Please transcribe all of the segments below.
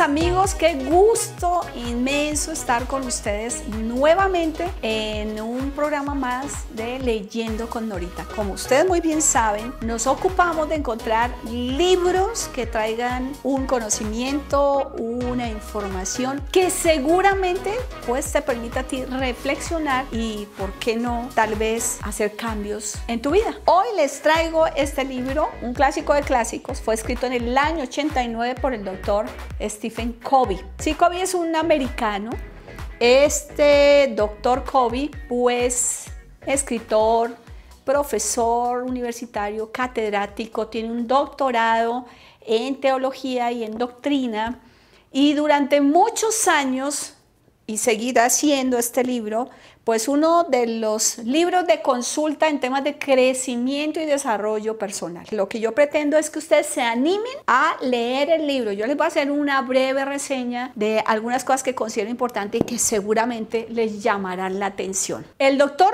amigos, qué gusto me estar con ustedes nuevamente en un programa más de Leyendo con Norita. Como ustedes muy bien saben, nos ocupamos de encontrar libros que traigan un conocimiento, una información que seguramente pues te permita a ti reflexionar y, ¿por qué no?, tal vez hacer cambios en tu vida. Hoy les traigo este libro, un clásico de clásicos, fue escrito en el año 89 por el doctor Stephen Covey. Sí, Covey es un americano este doctor Kobe, pues escritor, profesor universitario, catedrático, tiene un doctorado en teología y en doctrina y durante muchos años y seguirá haciendo este libro, pues uno de los libros de consulta en temas de crecimiento y desarrollo personal. Lo que yo pretendo es que ustedes se animen a leer el libro. Yo les voy a hacer una breve reseña de algunas cosas que considero importantes y que seguramente les llamarán la atención. El doctor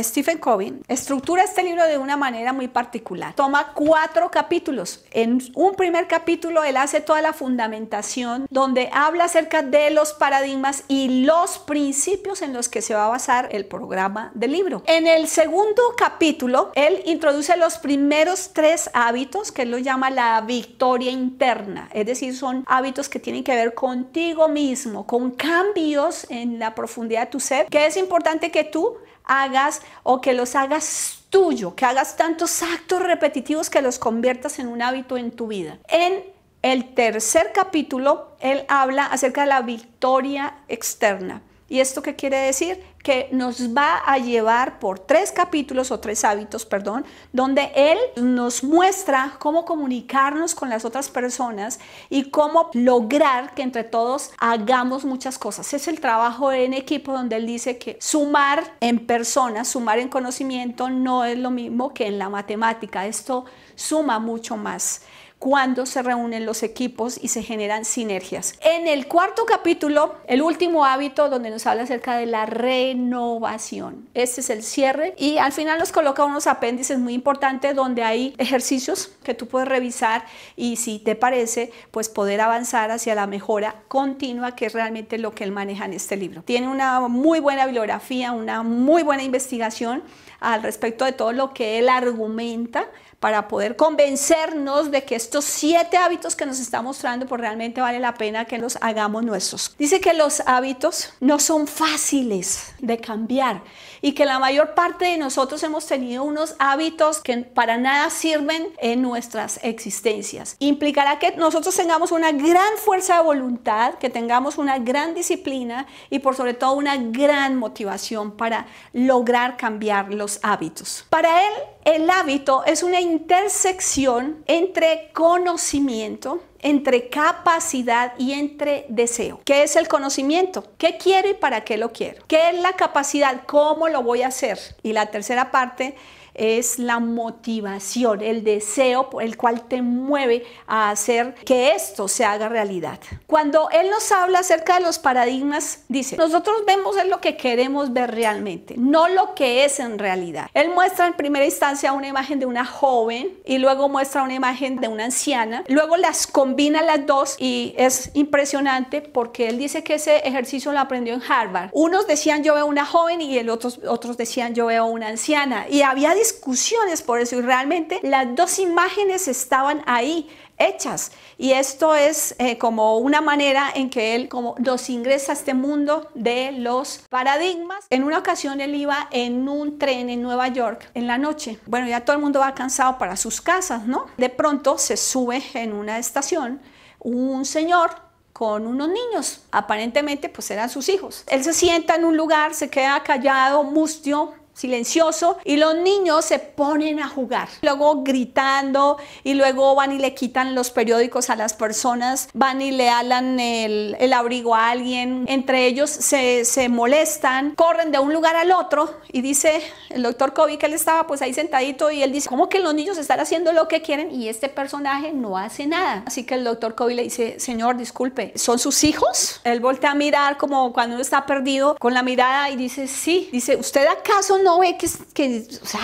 Stephen Covey estructura este libro de una manera muy particular. Toma cuatro capítulos. En un primer capítulo él hace toda la fundamentación donde habla acerca de los paradigmas y los principios en los que se va a basar el programa del libro. En el segundo capítulo él introduce los primeros tres hábitos que él lo llama la victoria interna. Es decir, son hábitos que tienen que ver contigo mismo, con cambios en la profundidad de tu ser, que es importante que tú hagas o que los hagas tuyo, que hagas tantos actos repetitivos que los conviertas en un hábito en tu vida. En el tercer capítulo, él habla acerca de la victoria externa. ¿Y esto qué quiere decir? Que nos va a llevar por tres capítulos o tres hábitos, perdón, donde Él nos muestra cómo comunicarnos con las otras personas y cómo lograr que entre todos hagamos muchas cosas. Es el trabajo en equipo donde Él dice que sumar en personas, sumar en conocimiento no es lo mismo que en la matemática. Esto suma mucho más cuando se reúnen los equipos y se generan sinergias. En el cuarto capítulo, el último hábito donde nos habla acerca de la renovación. Este es el cierre y al final nos coloca unos apéndices muy importantes donde hay ejercicios que tú puedes revisar y si te parece, pues poder avanzar hacia la mejora continua que es realmente lo que él maneja en este libro. Tiene una muy buena bibliografía, una muy buena investigación al respecto de todo lo que él argumenta para poder convencernos de que estos siete hábitos que nos está mostrando, pues realmente vale la pena que los hagamos nuestros. Dice que los hábitos no son fáciles de cambiar y que la mayor parte de nosotros hemos tenido unos hábitos que para nada sirven en nuestras existencias. Implicará que nosotros tengamos una gran fuerza de voluntad, que tengamos una gran disciplina y por sobre todo una gran motivación para lograr cambiar los hábitos. Para él, el hábito es una intersección entre conocimiento, entre capacidad y entre deseo. ¿Qué es el conocimiento? ¿Qué quiero y para qué lo quiero? ¿Qué es la capacidad? ¿Cómo lo voy a hacer? Y la tercera parte es la motivación, el deseo por el cual te mueve a hacer que esto se haga realidad. Cuando él nos habla acerca de los paradigmas, dice, nosotros vemos es lo que queremos ver realmente, no lo que es en realidad. Él muestra en primera instancia una imagen de una joven y luego muestra una imagen de una anciana, luego las combina las dos y es impresionante porque él dice que ese ejercicio lo aprendió en Harvard. Unos decían yo veo una joven y el otros, otros decían yo veo una anciana y había discusiones por eso y realmente las dos imágenes estaban ahí hechas. Y esto es eh, como una manera en que él como los ingresa a este mundo de los paradigmas. En una ocasión él iba en un tren en Nueva York en la noche. Bueno, ya todo el mundo va cansado para sus casas, ¿no? De pronto se sube en una estación un señor con unos niños, aparentemente pues eran sus hijos. Él se sienta en un lugar, se queda callado, mustio, silencioso y los niños se ponen a jugar, luego gritando y luego van y le quitan los periódicos a las personas, van y le alan el, abrigo a alguien, entre ellos se, molestan, corren de un lugar al otro y dice el doctor Kobe que él estaba pues ahí sentadito y él dice, ¿cómo que los niños están haciendo lo que quieren y este personaje no hace nada? Así que el doctor Kobe le dice, señor, disculpe, ¿son sus hijos? Él voltea a mirar como cuando uno está perdido con la mirada y dice, sí, dice, ¿usted acaso no ve que,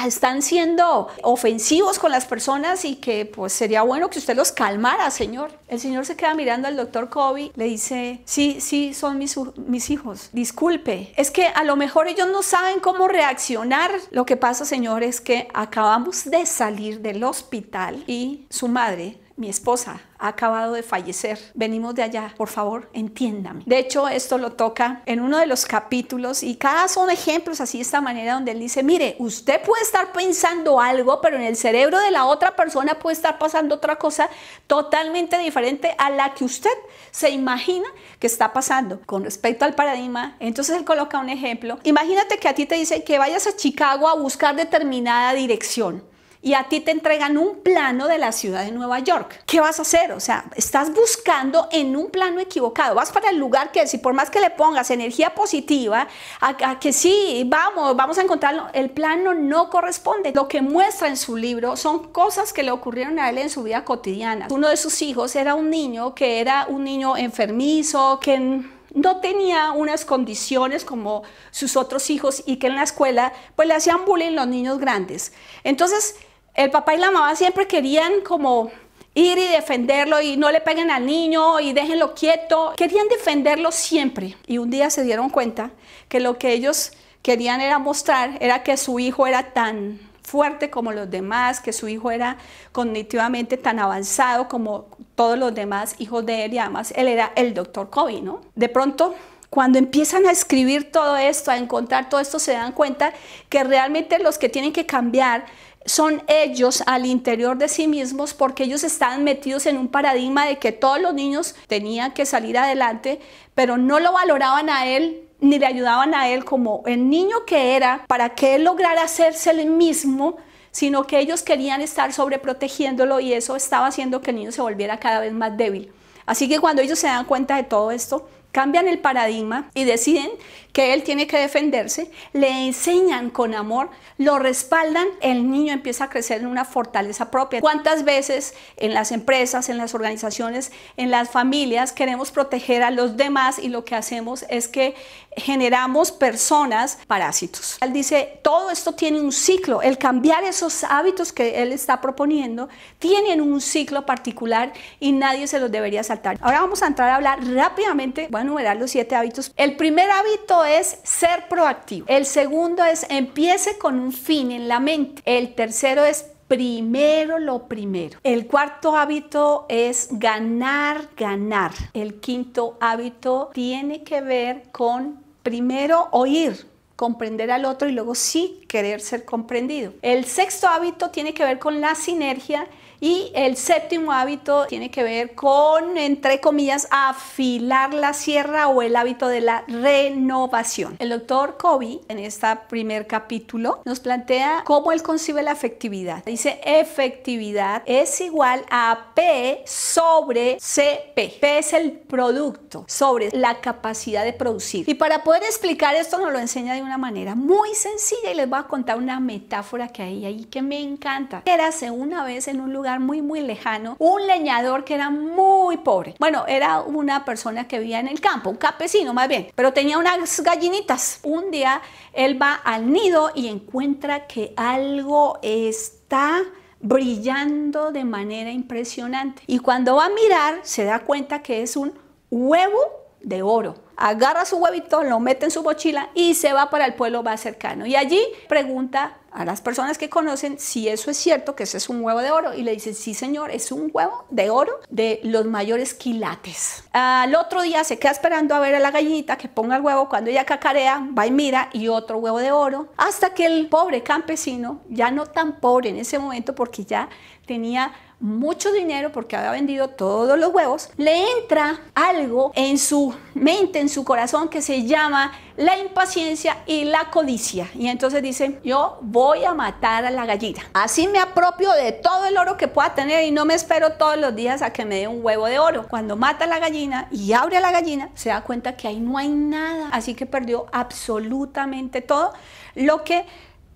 están siendo ofensivos con las personas y que pues sería bueno que usted los calmara, señor. El señor se queda mirando al doctor Kobe, le dice, sí, sí, son mis, mis hijos, disculpe, es que a lo mejor ellos no saben cómo reaccionar. Lo que pasa, señor, es que acabamos de salir del hospital y su madre mi esposa ha acabado de fallecer, venimos de allá, por favor, entiéndame. De hecho, esto lo toca en uno de los capítulos y cada son ejemplos así de esta manera donde él dice, mire, usted puede estar pensando algo, pero en el cerebro de la otra persona puede estar pasando otra cosa totalmente diferente a la que usted se imagina que está pasando. Con respecto al paradigma, entonces él coloca un ejemplo. Imagínate que a ti te dicen que vayas a Chicago a buscar determinada dirección y a ti te entregan un plano de la ciudad de Nueva York. ¿Qué vas a hacer? O sea, estás buscando en un plano equivocado. Vas para el lugar que si por más que le pongas energía positiva, a, que sí, vamos, vamos a encontrarlo, el plano no corresponde. Lo que muestra en su libro son cosas que le ocurrieron a él en su vida cotidiana. Uno de sus hijos era un niño que era un niño enfermizo, que no tenía unas condiciones como sus otros hijos y que en la escuela pues le hacían bullying los niños grandes. Entonces, el papá y la mamá siempre querían como ir y defenderlo y no le peguen al niño y déjenlo quieto. Querían defenderlo siempre. Y un día se dieron cuenta que lo que ellos querían era mostrar era que su hijo era tan fuerte como los demás, que su hijo era cognitivamente tan avanzado como todos los demás hijos de él y además él era el doctor Kobe, ¿no? De pronto cuando empiezan a escribir todo esto, a encontrar todo esto, se dan cuenta que realmente los que tienen que cambiar son ellos al interior de sí mismos porque ellos estaban metidos en un paradigma de que todos los niños tenían que salir adelante, pero no lo valoraban a él ni le ayudaban a él como el niño que era para que él lograra hacerse el mismo, sino que ellos querían estar sobreprotegiéndolo y eso estaba haciendo que el niño se volviera cada vez más débil. Así que cuando ellos se dan cuenta de todo esto, cambian el paradigma y deciden que él tiene que defenderse, le enseñan con amor, lo respaldan, el niño empieza a crecer en una fortaleza propia. ¿Cuántas veces en las empresas, en las organizaciones, en las familias queremos proteger a los demás y lo que hacemos es que generamos personas parásitos? Él dice, todo esto tiene un ciclo, el cambiar esos hábitos que él está proponiendo tienen un ciclo particular y nadie se los debería saltar. Ahora vamos a entrar a hablar rápidamente, bueno, los siete hábitos. El primer hábito es ser proactivo. El segundo es empiece con un fin en la mente. El tercero es primero lo primero. El cuarto hábito es ganar, ganar. El quinto hábito tiene que ver con primero oír comprender al otro y luego sí querer ser comprendido. El sexto hábito tiene que ver con la sinergia y el séptimo hábito tiene que ver con, entre comillas, afilar la sierra o el hábito de la renovación. El doctor Kobe, en este primer capítulo, nos plantea cómo él concibe la efectividad. Dice, efectividad es igual a P sobre CP. P es el producto sobre la capacidad de producir. Y para poder explicar esto nos lo enseña de una manera muy sencilla y les voy a contar una metáfora que hay ahí que me encanta. hace una vez en un lugar muy, muy lejano, un leñador que era muy pobre. Bueno, era una persona que vivía en el campo, un campesino más bien, pero tenía unas gallinitas. Un día él va al nido y encuentra que algo está brillando de manera impresionante. Y cuando va a mirar, se da cuenta que es un huevo de oro. Agarra su huevito, lo mete en su mochila y se va para el pueblo más cercano. Y allí pregunta a las personas que conocen si eso es cierto, que ese es un huevo de oro. Y le dice sí señor, es un huevo de oro de los mayores quilates. Al otro día se queda esperando a ver a la gallinita que ponga el huevo. Cuando ella cacarea, va y mira y otro huevo de oro. Hasta que el pobre campesino, ya no tan pobre en ese momento porque ya tenía mucho dinero porque había vendido todos los huevos, le entra algo en su mente, en su corazón que se llama la impaciencia y la codicia. Y entonces dice, yo voy a matar a la gallina. Así me apropio de todo el oro que pueda tener y no me espero todos los días a que me dé un huevo de oro. Cuando mata a la gallina y abre a la gallina, se da cuenta que ahí no hay nada. Así que perdió absolutamente todo lo que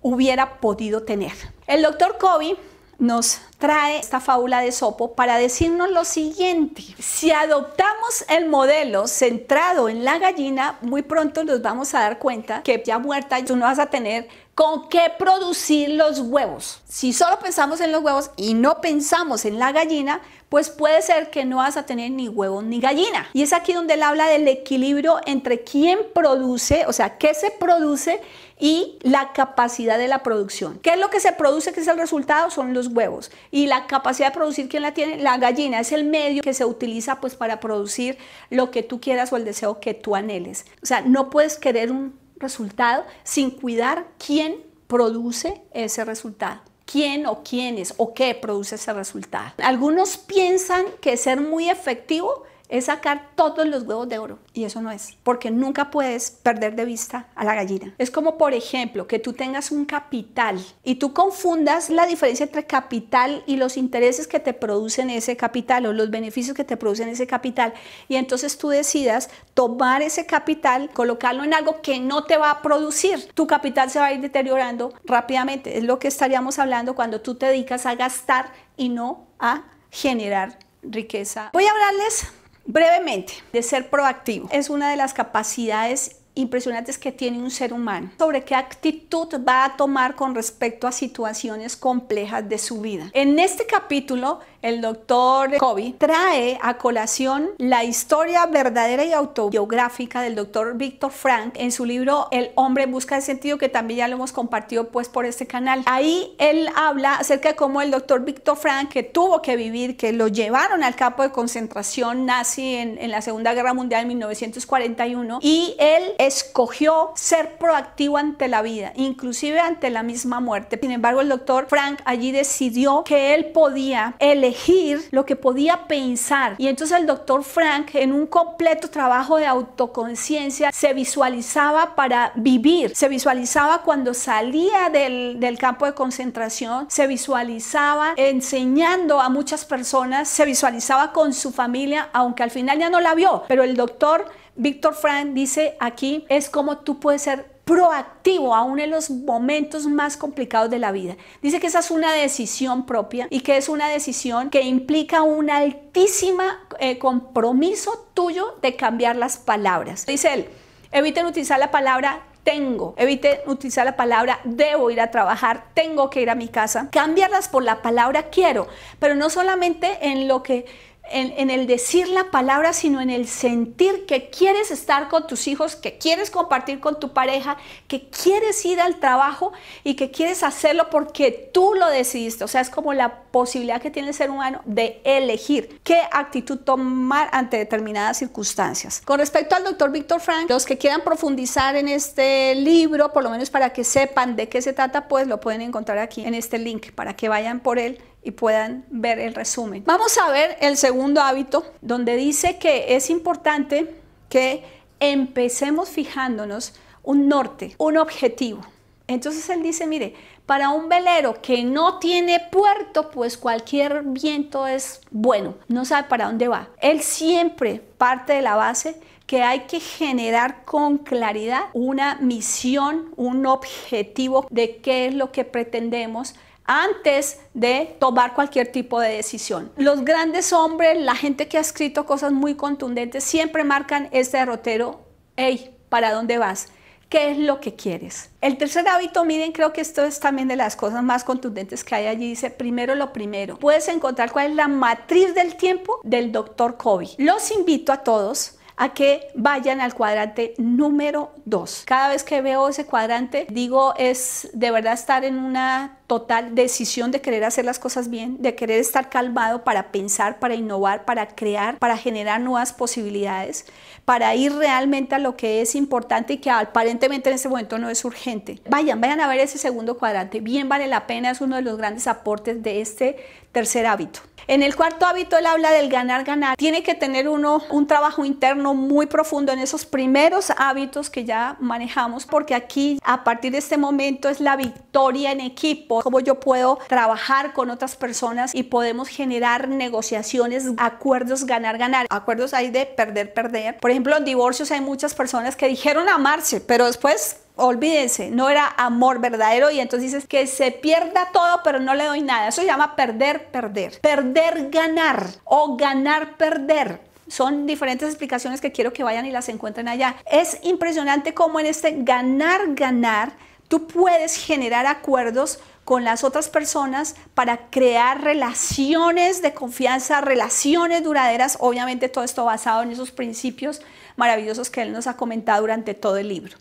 hubiera podido tener. El doctor Kobe nos trae esta fábula de Sopo para decirnos lo siguiente. Si adoptamos el modelo centrado en la gallina, muy pronto nos vamos a dar cuenta que ya muerta tú no vas a tener ¿Con qué producir los huevos? Si solo pensamos en los huevos y no pensamos en la gallina, pues puede ser que no vas a tener ni huevo ni gallina. Y es aquí donde él habla del equilibrio entre quién produce, o sea, qué se produce y la capacidad de la producción. ¿Qué es lo que se produce, que es el resultado? Son los huevos. Y la capacidad de producir, ¿quién la tiene? La gallina. Es el medio que se utiliza pues para producir lo que tú quieras o el deseo que tú anheles. O sea, no puedes querer un resultado sin cuidar quién produce ese resultado quién o quiénes o qué produce ese resultado. Algunos piensan que ser muy efectivo es sacar todos los huevos de oro. Y eso no es, porque nunca puedes perder de vista a la gallina. Es como, por ejemplo, que tú tengas un capital y tú confundas la diferencia entre capital y los intereses que te producen ese capital o los beneficios que te producen ese capital. Y entonces tú decidas tomar ese capital, colocarlo en algo que no te va a producir. Tu capital se va a ir deteriorando rápidamente. Es lo que estaríamos hablando cuando tú te dedicas a gastar y no a generar riqueza. Voy a hablarles Brevemente, de ser proactivo es una de las capacidades impresionantes que tiene un ser humano, sobre qué actitud va a tomar con respecto a situaciones complejas de su vida. En este capítulo el doctor Kobe, trae a colación la historia verdadera y autobiográfica del doctor Víctor Frank en su libro El hombre busca el sentido, que también ya lo hemos compartido pues por este canal. Ahí él habla acerca de cómo el doctor Víctor Frank, que tuvo que vivir, que lo llevaron al campo de concentración nazi en, en la Segunda Guerra Mundial en 1941, y él escogió ser proactivo ante la vida, inclusive ante la misma muerte. Sin embargo, el doctor Frank allí decidió que él podía elegir elegir lo que podía pensar. Y entonces el doctor Frank, en un completo trabajo de autoconciencia, se visualizaba para vivir, se visualizaba cuando salía del, del campo de concentración, se visualizaba enseñando a muchas personas, se visualizaba con su familia, aunque al final ya no la vio, pero el doctor Víctor Frank dice aquí es como tú puedes ser proactivo aún en los momentos más complicados de la vida. Dice que esa es una decisión propia y que es una decisión que implica un altísimo eh, compromiso tuyo de cambiar las palabras. Dice él, eviten utilizar la palabra tengo. eviten utilizar la palabra debo ir a trabajar, tengo que ir a mi casa. Cambiarlas por la palabra quiero, pero no solamente en lo que en, el decir la palabra, sino en el sentir que quieres estar con tus hijos, que quieres compartir con tu pareja, que quieres ir al trabajo y que quieres hacerlo porque tú lo decidiste. O sea, es como la posibilidad que tiene el ser humano de elegir qué actitud tomar ante determinadas circunstancias. Con respecto al doctor Víctor Frank, los que quieran profundizar en este libro, por lo menos para que sepan de qué se trata, pues lo pueden encontrar aquí en este link para que vayan por él y puedan ver el resumen. Vamos a ver el segundo hábito, donde dice que es importante que empecemos fijándonos un norte, un objetivo. Entonces él dice, mire, para un velero que no tiene puerto, pues cualquier viento es bueno, no sabe para dónde va. Él siempre parte de la base que hay que generar con claridad una misión, un objetivo de qué es lo que pretendemos antes de tomar cualquier tipo de decisión. Los grandes hombres, la gente que ha escrito cosas muy contundentes, siempre marcan este derrotero, hey, ¿para dónde vas? ¿Qué es lo que quieres? El tercer hábito, miren, creo que esto es también de las cosas más contundentes que hay allí. Dice, primero lo primero. Puedes encontrar cuál es la matriz del tiempo del doctor Kobe. Los invito a todos a que vayan al cuadrante número 2. Cada vez que veo ese cuadrante, digo, es de verdad estar en una total decisión de querer hacer las cosas bien, de querer estar calmado para pensar, para innovar, para crear, para generar nuevas posibilidades, para ir realmente a lo que es importante y que aparentemente en este momento no es urgente. Vayan, vayan a ver ese segundo cuadrante, bien vale la pena, es uno de los grandes aportes de este tercer hábito. En el cuarto hábito él habla del ganar, ganar. Tiene que tener uno un trabajo interno muy profundo en esos primeros hábitos que ya manejamos, porque aquí a partir de este momento es la victoria en equipo, cómo yo puedo trabajar con otras personas y podemos generar negociaciones, acuerdos, ganar, ganar. Acuerdos hay de perder, perder. Por ejemplo, en divorcios hay muchas personas que dijeron amarse, pero después Olvídense, no era amor verdadero y entonces dices que se pierda todo pero no le doy nada. Eso se llama perder, perder. Perder, ganar o ganar, perder. Son diferentes explicaciones que quiero que vayan y las encuentren allá. Es impresionante cómo en este ganar, ganar, tú puedes generar acuerdos con las otras personas para crear relaciones de confianza, relaciones duraderas, obviamente todo esto basado en esos principios maravillosos que él nos ha comentado durante todo el libro.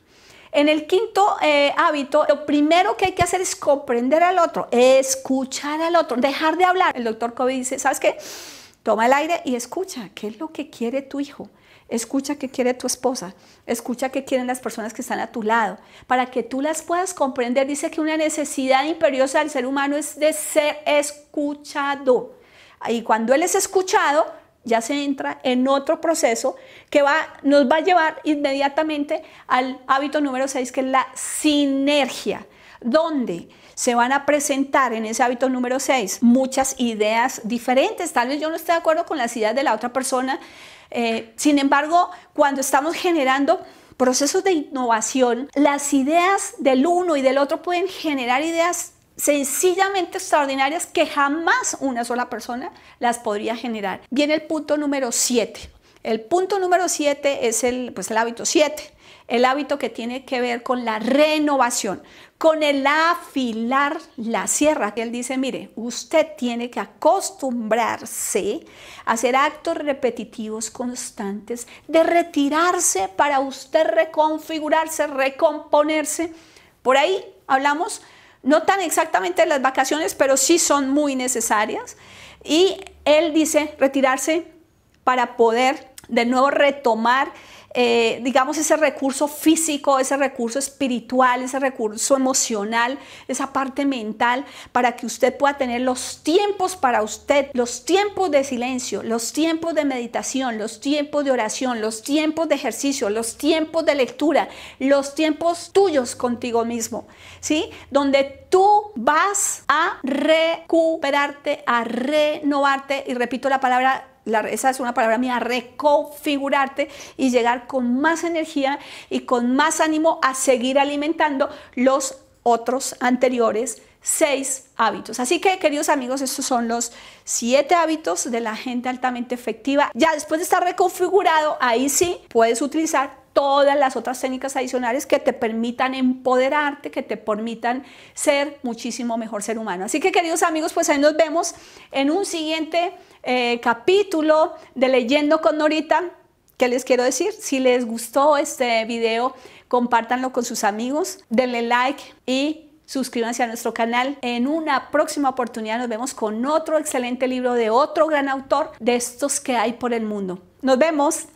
En el quinto eh, hábito, lo primero que hay que hacer es comprender al otro, escuchar al otro, dejar de hablar. El doctor Kobe dice, ¿sabes qué? Toma el aire y escucha, ¿qué es lo que quiere tu hijo? Escucha qué quiere tu esposa, escucha qué quieren las personas que están a tu lado, para que tú las puedas comprender. Dice que una necesidad imperiosa del ser humano es de ser escuchado. Y cuando él es escuchado, ya se entra en otro proceso que va, nos va a llevar inmediatamente al hábito número 6, que es la sinergia, donde se van a presentar en ese hábito número 6 muchas ideas diferentes. Tal vez yo no esté de acuerdo con las ideas de la otra persona, eh, sin embargo, cuando estamos generando procesos de innovación, las ideas del uno y del otro pueden generar ideas sencillamente extraordinarias que jamás una sola persona las podría generar. Viene el punto número 7. El punto número 7 es el, pues, el hábito 7 el hábito que tiene que ver con la renovación, con el afilar la sierra. que Él dice, mire, usted tiene que acostumbrarse a hacer actos repetitivos constantes, de retirarse para usted reconfigurarse, recomponerse. Por ahí hablamos, no tan exactamente de las vacaciones, pero sí son muy necesarias. Y él dice, retirarse para poder de nuevo retomar eh, digamos, ese recurso físico, ese recurso espiritual, ese recurso emocional, esa parte mental, para que usted pueda tener los tiempos para usted, los tiempos de silencio, los tiempos de meditación, los tiempos de oración, los tiempos de ejercicio, los tiempos de lectura, los tiempos tuyos contigo mismo, ¿sí? Donde tú vas a recuperarte, a renovarte, y repito la palabra esa es una palabra mía, reconfigurarte y llegar con más energía y con más ánimo a seguir alimentando los otros anteriores seis hábitos. Así que, queridos amigos, estos son los siete hábitos de la gente altamente efectiva. Ya después de estar reconfigurado, ahí sí puedes utilizar todas las otras técnicas adicionales que te permitan empoderarte, que te permitan ser muchísimo mejor ser humano. Así que queridos amigos, pues ahí nos vemos en un siguiente eh, capítulo de Leyendo con Norita. ¿Qué les quiero decir? Si les gustó este video, compártanlo con sus amigos, denle like y suscríbanse a nuestro canal. En una próxima oportunidad nos vemos con otro excelente libro de otro gran autor de estos que hay por el mundo. Nos vemos.